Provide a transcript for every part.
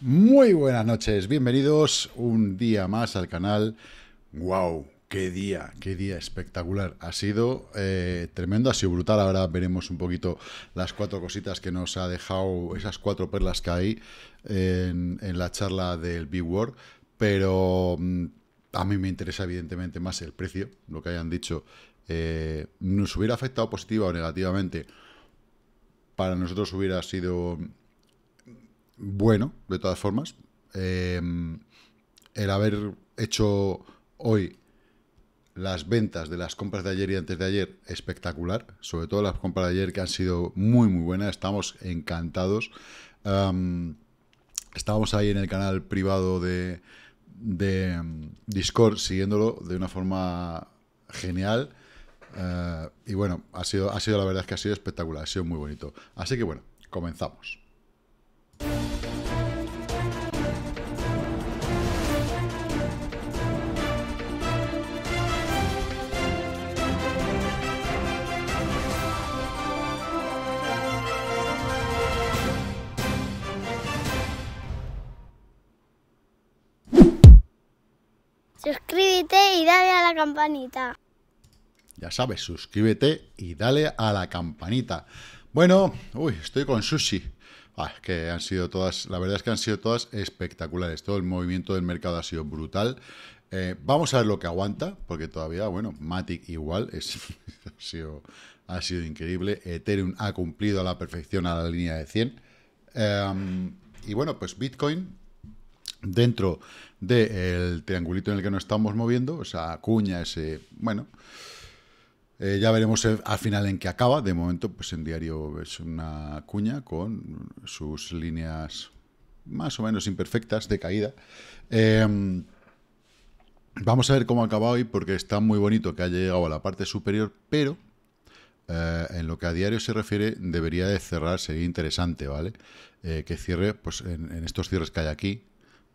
Muy buenas noches, bienvenidos un día más al canal. ¡Wow! ¡Qué día! ¡Qué día espectacular! Ha sido eh, tremendo, ha sido brutal. Ahora veremos un poquito las cuatro cositas que nos ha dejado, esas cuatro perlas que hay en, la charla del Big World. Pero mm, a mí me interesa evidentemente más el precio, lo que hayan dicho. Eh, ¿Nos hubiera afectado positiva o negativamente? Para nosotros hubiera sido bueno, de todas formas. Eh, el haber hecho hoy las ventas de las compras de ayer y antes de ayer espectacular, sobre todo las compras de ayer que han sido muy muy buenas, estamos encantados. estamos estábamos ahí en el canal privado de, mm, Discord siguiéndolo de una forma genial. Eh, y bueno, ha sido, ha sido la verdad que ha sido espectacular, ha sido muy bonito. Así que bueno, comenzamos. Suscríbete y dale a la campanita. Ya sabes, suscríbete y dale a la campanita. Bueno, uy, estoy con sushi. Ah, que han sido todas, la verdad es que han sido todas espectaculares. Todo el movimiento del mercado ha sido brutal. Eh, vamos a ver lo que aguanta, porque todavía, bueno, Matic igual, ha, sido, increíble. Ethereum ha cumplido a la perfección a la línea de 100. Em, y bueno, pues Bitcoin, dentro del triangulito en el que nos estamos moviendo, o sea, acuña ese, bueno, eh, ya veremos al final en qué acaba. De momento, pues en diario es una cuña con sus líneas más o menos imperfectas de caída. Em, vamos a ver cómo acaba hoy porque está muy bonito que haya llegado a la parte superior, pero eh, en lo que a diario se refiere debería de cerrar, sería interesante, ¿vale? Eh, que cierre pues en, en estos cierres que hay aquí,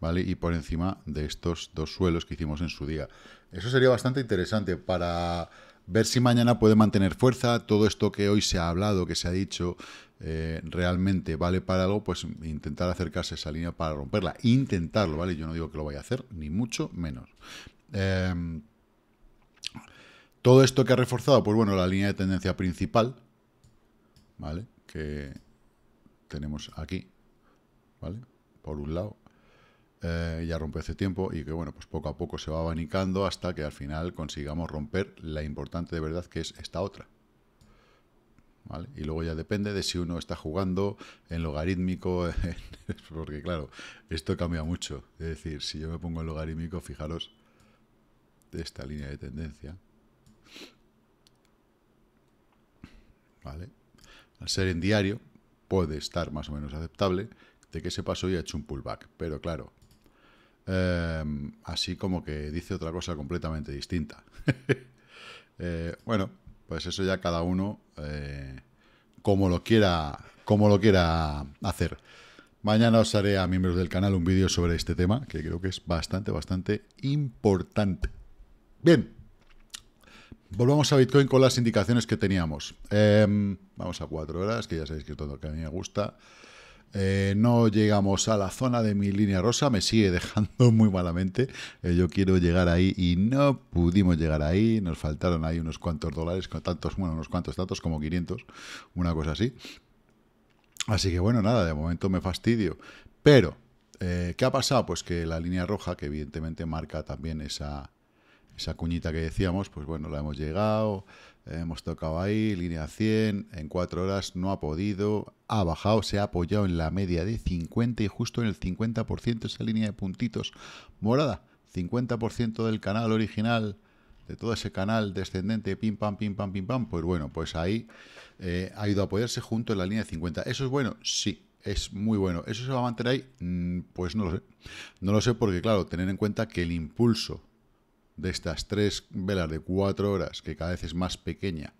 ¿vale? Y por encima de estos dos suelos que hicimos en su día. Eso sería bastante interesante para ver si mañana puede mantener fuerza, todo esto que hoy se ha hablado, que se ha dicho, eh, realmente vale para algo, pues intentar acercarse a esa línea para romperla. Intentarlo, ¿vale? Yo no digo que lo vaya a hacer, ni mucho menos. Em, todo esto que ha reforzado, pues bueno, la línea de tendencia principal, ¿vale? Que tenemos aquí, ¿vale? Por un lado, eh, ya rompe ese tiempo y que bueno, pues poco a poco se va abanicando hasta que al final consigamos romper la importante de verdad que es esta otra. ¿Vale? Y luego ya depende de si uno está jugando en logarítmico, porque claro, esto cambia mucho. Es decir, si yo me pongo en logarítmico, fijaros de esta línea de tendencia. ¿Vale? Al ser en diario, puede estar más o menos aceptable de que se pasó y ha hecho un pullback. Pero claro, Em, así como que dice otra cosa completamente distinta. Eh, bueno, pues eso ya cada uno eh, como lo quiera como lo quiera hacer. Mañana os haré a miembros del canal un vídeo sobre este tema, que creo que es bastante, bastante importante. Bien, volvamos a Bitcoin con las indicaciones que teníamos. Em, vamos a cuatro horas, que ya sabéis que todo lo que a mí me gusta. Eh, no llegamos a la zona de mi línea rosa, me sigue dejando muy malamente. Eh, yo quiero llegar ahí y no pudimos llegar ahí. Nos faltaron ahí unos cuantos dólares, con tantos, bueno, unos cuantos datos, como 500, una cosa así. Así que bueno, nada, de momento me fastidio. Pero, eh, ¿qué ha pasado? Pues que la línea roja, que evidentemente marca también esa, esa cuñita que decíamos, pues bueno, la hemos llegado, hemos tocado ahí, línea 100, en cuatro horas no ha podido, ha bajado, se ha apoyado en la media de 50 y justo en el 50% esa línea de puntitos morada, 50% del canal original, de todo ese canal descendente, pim, pam, pim, pam, pim, pam, pues bueno, pues ahí eh, ha ido a apoyarse junto en la línea de 50. ¿Eso es bueno? Sí, es muy bueno. ¿Eso se va a mantener ahí? Mm, pues no lo sé. No lo sé porque, claro, tener en cuenta que el impulso de estas tres velas de cuatro horas, que cada vez es más pequeña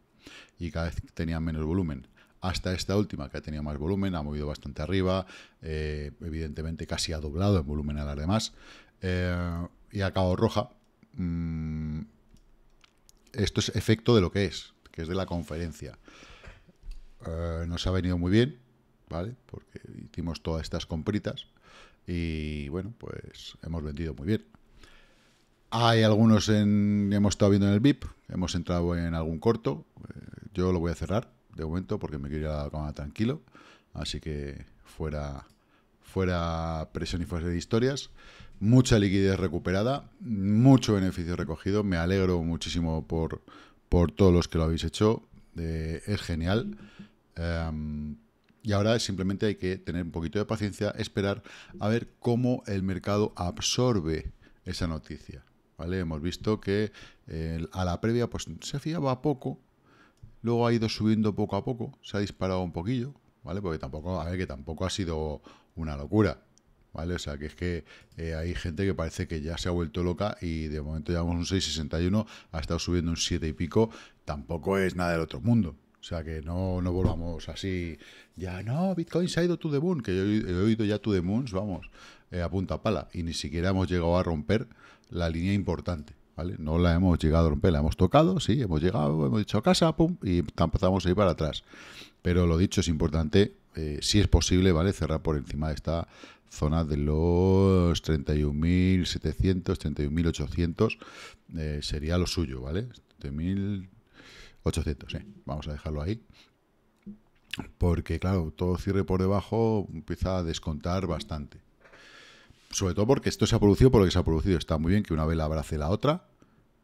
y cada vez tenía menos volumen, hasta esta última, que ha tenido más volumen, ha movido bastante arriba, eh, evidentemente casi ha doblado en volumen a las demás, eh, y ha acabado roja. Mm, esto es efecto de lo que es, que es de la conferencia. Eh, nos ha venido muy bien, ¿vale? Porque hicimos todas estas compritas y, bueno, pues hemos vendido muy bien. Hay algunos en, hemos estado viendo en el VIP, hemos entrado en algún corto, yo lo voy a cerrar, de momento porque me quiero ir a la cama tranquilo. Así que fuera, fuera presión y fuera de historias. Mucha liquidez recuperada, mucho beneficio recogido. Me alegro muchísimo por, por todos los que lo habéis hecho. Eh, es genial. Em, y ahora simplemente hay que tener un poquito de paciencia, esperar a ver cómo el mercado absorbe esa noticia. ¿Vale? Hemos visto que eh, a la previa pues, se fiaba poco Luego ha ido subiendo poco a poco, se ha disparado un poquillo, ¿vale? Porque tampoco, a ver, que tampoco ha sido una locura, ¿vale? O sea, que es que eh, hay gente que parece que ya se ha vuelto loca y de momento llevamos un 6,61, ha estado subiendo un 7 y pico, tampoco es nada del otro mundo. O sea, que no, no volvamos así, ya no, Bitcoin se ha ido to the moon, que yo he oído ya to the moons, vamos, eh, a punta pala, y ni siquiera hemos llegado a romper la línea importante. No la hemos llegado a romper, la hemos tocado, sí, hemos llegado, hemos dicho casa, pum, y empezamos a ir para atrás. Pero lo dicho, es importante, eh, si es posible, ¿vale? Cerrar por encima de esta zona de los 31.700, 31.800 eh, sería lo suyo, ¿vale? 31.800, eh. vamos a dejarlo ahí. Porque, claro, todo cierre por debajo empieza a descontar bastante sobre todo porque esto se ha producido por lo que se ha producido. Está muy bien que una vela abrace la otra,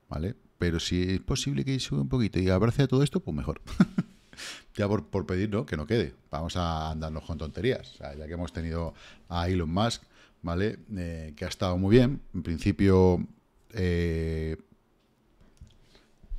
¿vale? Pero si es posible que sube un poquito y abrace todo esto, pues mejor. ya por, pedir, ¿no? Que no quede. Vamos a andarnos con tonterías. ya que hemos tenido a Elon Musk, ¿vale? Eh, que ha estado muy bien. En principio... Eh,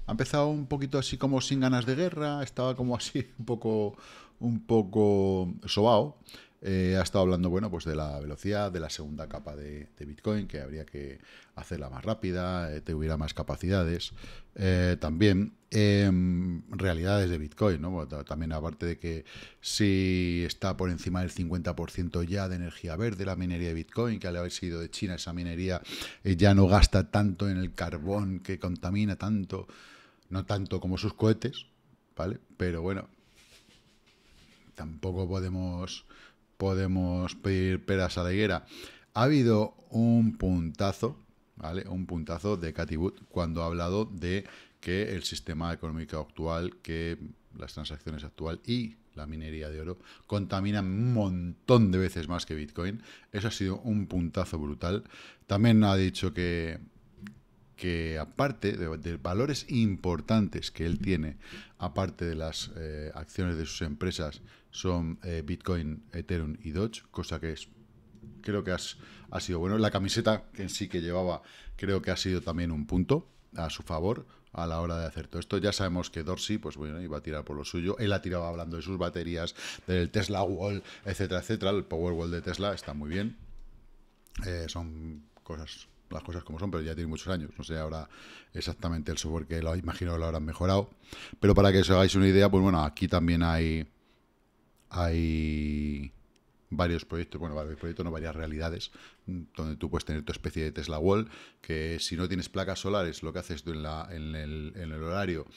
ha empezado un poquito así como sin ganas de guerra, estaba como así un poco, un poco sobao, eh, ha estado hablando, bueno, pues de la velocidad, de la segunda capa de, Bitcoin, que habría que hacerla más rápida, eh, te hubiera más capacidades. Eh, también em, realidades de Bitcoin, ¿no? también aparte de que si está por encima del 50% ya de energía verde la minería de Bitcoin, que al haber sido de China esa minería ya no gasta tanto en el carbón, que contamina tanto, no tanto como sus cohetes, ¿vale? Pero bueno, tampoco podemos podemos pedir peras a la higuera. Ha habido un puntazo, ¿vale? Un puntazo de Katy cuando ha hablado de que el sistema económico actual, que las transacciones actual y la minería de oro contaminan un montón de veces más que Bitcoin. Eso ha sido un puntazo brutal. También ha dicho que que aparte de, valores importantes que él tiene, aparte de las eh, acciones de sus empresas, son eh, Bitcoin, Ethereum y Doge, cosa que es creo que has, ha sido bueno. La camiseta que en sí que llevaba creo que ha sido también un punto a su favor a la hora de hacer todo esto. Ya sabemos que Dorsey, pues bueno, iba a tirar por lo suyo. Él ha tirado hablando de sus baterías, del Tesla Wall, etcétera, etcétera. El Powerwall de Tesla está muy bien. Eh, son cosas las cosas como son, pero ya tiene muchos años. No sé ahora exactamente el software que lo imagino lo habrán mejorado. Pero para que os hagáis una idea, pues bueno, aquí también hay, hay varios proyectos, bueno, varios proyectos, no varias realidades, mm, donde tú puedes tener tu especie de Tesla Wall, que si no tienes placas solares, lo que haces tú en, el, horario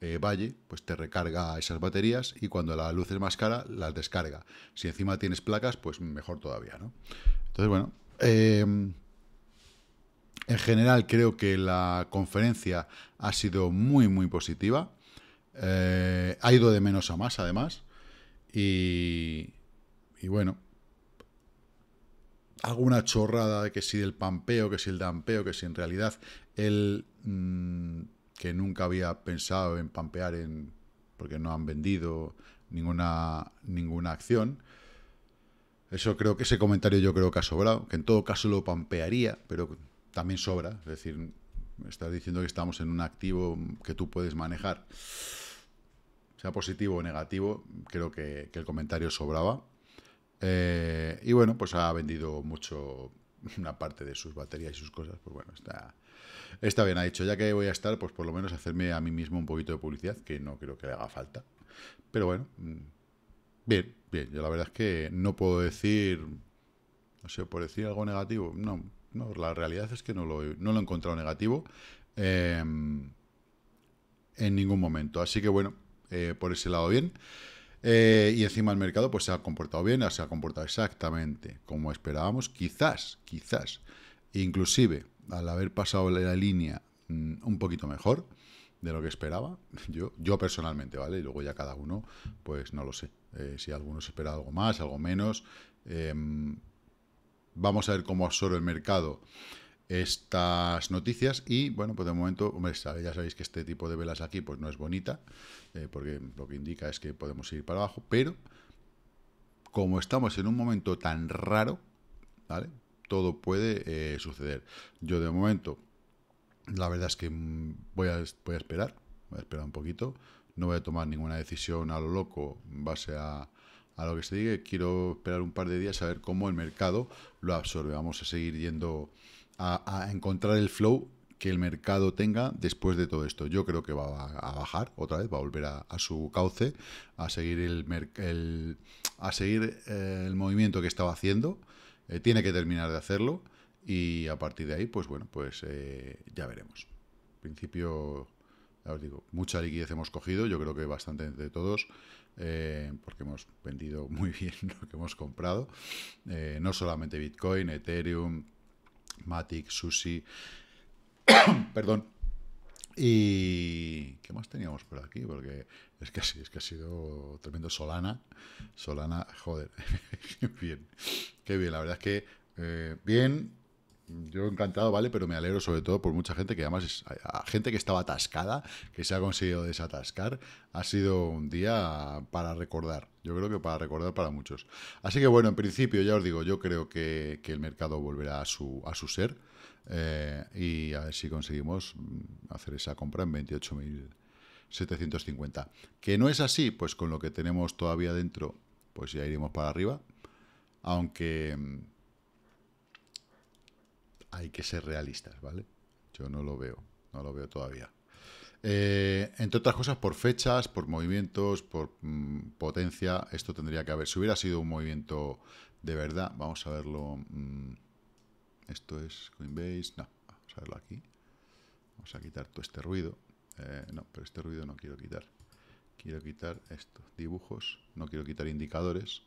eh, valle, pues te recarga esas baterías y cuando la luz es más cara, las descarga. Si encima tienes placas, pues mejor todavía, ¿no? Entonces, bueno, em, en general creo que la conferencia ha sido muy, muy positiva. Eh, ha ido de menos a más, además. Y, y bueno, una chorrada, de que si del pampeo, que si el dampeo, que si en realidad él, mm, que nunca había pensado en pampear en porque no han vendido ninguna, ninguna acción. Eso creo que ese comentario yo creo que ha sobrado, que en todo caso lo pampearía, pero también sobra. Es decir, estás diciendo que estamos en un activo que tú puedes manejar. Sea positivo o negativo, creo que, el comentario sobraba. Eh, y bueno, pues ha vendido mucho una parte de sus baterías y sus cosas. Pues bueno, está, está bien. Ha dicho, ya que voy a estar, pues por lo menos hacerme a mí mismo un poquito de publicidad, que no creo que le haga falta. Pero bueno, mm, bien, bien. Yo la verdad es que no puedo decir, no sé, por decir algo negativo, no la realidad es que no lo, no lo he encontrado negativo em, en ningún momento. Así que bueno, eh, por ese lado bien. Eh, y encima el mercado pues se ha comportado bien, se ha comportado exactamente como esperábamos. Quizás, quizás, inclusive al haber pasado la línea mm, un poquito mejor de lo que esperaba, yo, yo personalmente, ¿vale? Y luego ya cada uno, pues no lo sé. Eh, si algunos espera algo más, algo menos, em, vamos a ver cómo absorbe el mercado estas noticias y bueno, pues de momento, ya sabéis que este tipo de velas aquí pues no es bonita, eh, porque lo que indica es que podemos ir para abajo, pero como estamos en un momento tan raro, ¿vale? Todo puede eh, suceder. Yo de momento, la verdad es que mm, voy a, voy a esperar, voy a esperar un poquito, no voy a tomar ninguna decisión a lo loco en base a, a lo que se diga, quiero esperar un par de días a ver cómo el mercado lo absorbe. Vamos a seguir yendo a, encontrar el flow que el mercado tenga después de todo esto. Yo creo que va a, bajar otra vez, va a volver a, su cauce, a seguir el, a seguir eh, el movimiento que estaba haciendo. Eh, tiene que terminar de hacerlo y a partir de ahí, pues bueno, pues eh, ya veremos. En principio, ya os digo, mucha liquidez hemos cogido, yo creo que bastante de todos. Eh, porque hemos vendido muy bien lo que hemos comprado. Eh, no solamente Bitcoin, Ethereum, Matic, Sushi. Perdón. ¿Y qué más teníamos por aquí? Porque es que, es que ha sido tremendo. Solana. Solana, joder. bien. Qué bien. La verdad es que eh, bien. Yo encantado, ¿vale? Pero me alegro sobre todo por mucha gente que además, es, gente que estaba atascada, que se ha conseguido desatascar, ha sido un día para recordar. Yo creo que para recordar para muchos. Así que bueno, en principio ya os digo, yo creo que, el mercado volverá a su, a su ser eh, y a ver si conseguimos mm, hacer esa compra en 28.750. Que no es así, pues con lo que tenemos todavía dentro, pues ya iremos para arriba. Aunque mm, hay que ser realistas, ¿vale? Yo no lo veo, no lo veo todavía. Eh, entre otras cosas, por fechas, por movimientos, por mm, potencia, esto tendría que haber. Si hubiera sido un movimiento de verdad, vamos a verlo. Mm, esto es Coinbase, no, vamos a verlo aquí. Vamos a quitar todo este ruido. Eh, no, pero este ruido no quiero quitar. Quiero quitar estos dibujos, no quiero quitar indicadores.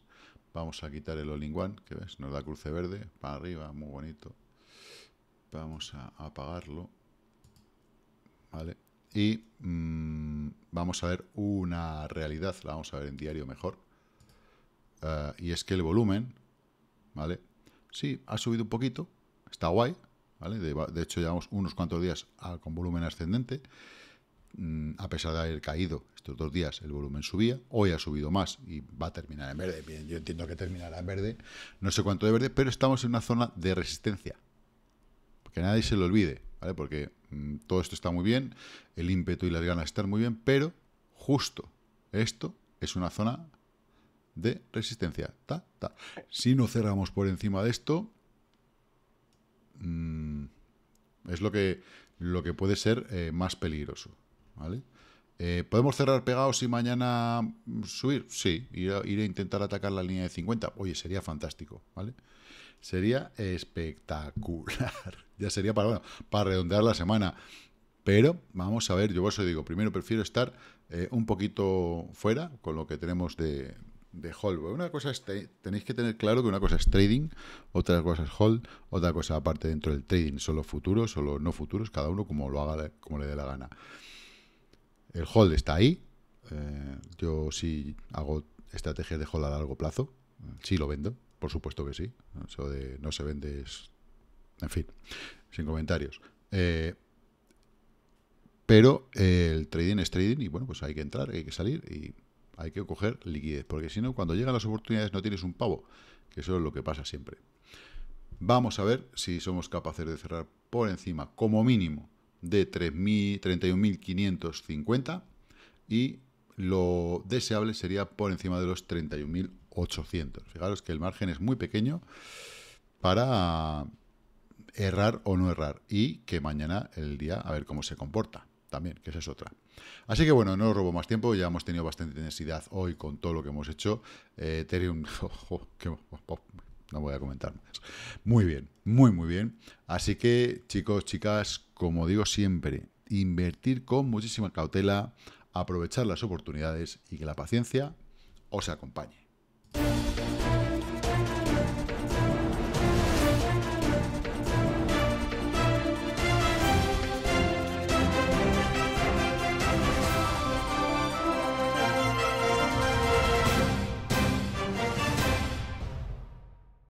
Vamos a quitar el all que ves, nos da cruce verde, para arriba, muy bonito. Vamos a apagarlo. ¿Vale? Y mm, vamos a ver una realidad, la vamos a ver en diario mejor. Eh, y es que el volumen, ¿vale? Sí, ha subido un poquito, está guay, ¿vale? De, hecho, llevamos unos cuantos días ah, con volumen ascendente. Mm, a pesar de haber caído estos dos días, el volumen subía. Hoy ha subido más y va a terminar en verde. yo entiendo que terminará en verde. No sé cuánto de verde, pero estamos en una zona de resistencia que nadie se lo olvide, ¿vale? Porque mm, todo esto está muy bien, el ímpetu y las ganas están muy bien, pero justo esto es una zona de resistencia. Ta, ta. Si no cerramos por encima de esto, mm, es lo que, lo que puede ser eh, más peligroso, ¿vale? Eh, ¿Podemos cerrar pegados y mañana mm, subir? Sí, ir a, ir a, intentar atacar la línea de 50. Oye, sería fantástico, ¿vale? Sería espectacular ya sería para, para redondear la semana. Pero vamos a ver, yo os digo, primero prefiero estar eh, un poquito fuera con lo que tenemos de, de hold. Una cosa es, tenéis que tener claro que una cosa es trading, otra cosa es hold, otra cosa aparte dentro del trading, son los futuros, solo no futuros, cada uno como lo haga, como le dé la gana. El hold está ahí, eh, yo sí hago estrategias de hold a largo plazo, eh, sí lo vendo, por supuesto que sí, eso de no se vende es en fin, sin comentarios. Eh, pero eh, el trading es trading y bueno, pues hay que entrar, hay que salir y hay que coger liquidez, porque si no, cuando llegan las oportunidades no tienes un pavo, que eso es lo que pasa siempre. Vamos a ver si somos capaces de cerrar por encima, como mínimo, de 31.550 y lo deseable sería por encima de los 31.800. Fijaros que el margen es muy pequeño para errar o no errar. Y que mañana el día a ver cómo se comporta también, que esa es otra. Así que bueno, no os robo más tiempo, ya hemos tenido bastante intensidad hoy con todo lo que hemos hecho. Eh, un que, no voy a comentar más. Muy bien, muy muy bien. Así que chicos, chicas, como digo siempre, invertir con muchísima cautela, aprovechar las oportunidades y que la paciencia os acompañe.